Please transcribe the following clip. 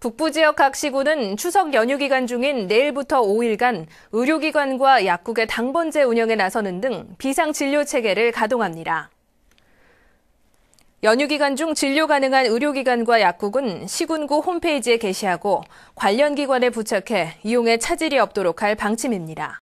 북부 지역 각 시군은 추석 연휴 기간 중인 내일부터 5일간 의료기관과 약국의 당번제 운영에 나서는 등 비상진료 체계를 가동합니다. 연휴 기간 중 진료 가능한 의료기관과 약국은 시군구 홈페이지에 게시하고 관련 기관에 부착해 이용에 차질이 없도록 할 방침입니다.